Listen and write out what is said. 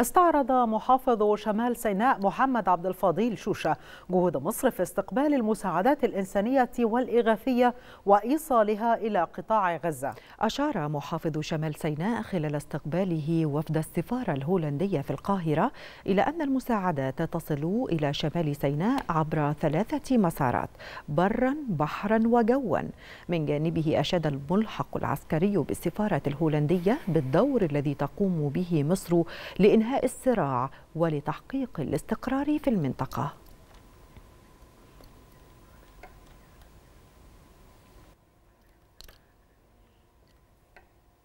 استعرض محافظ شمال سيناء محمد عبد الفضيل شوشة جهود مصر في استقبال المساعدات الإنسانية والإغاثية وإيصالها إلى قطاع غزة أشار محافظ شمال سيناء خلال استقباله وفد السفارة الهولندية في القاهرة إلى أن المساعدات تصل إلى شمال سيناء عبر ثلاثة مسارات برا بحرا وجوا من جانبه أشاد الملحق العسكري بالسفارة الهولندية بالدور الذي تقوم به مصر لإنهاء لإنهاء الصراع ولتحقيق الاستقرار في المنطقة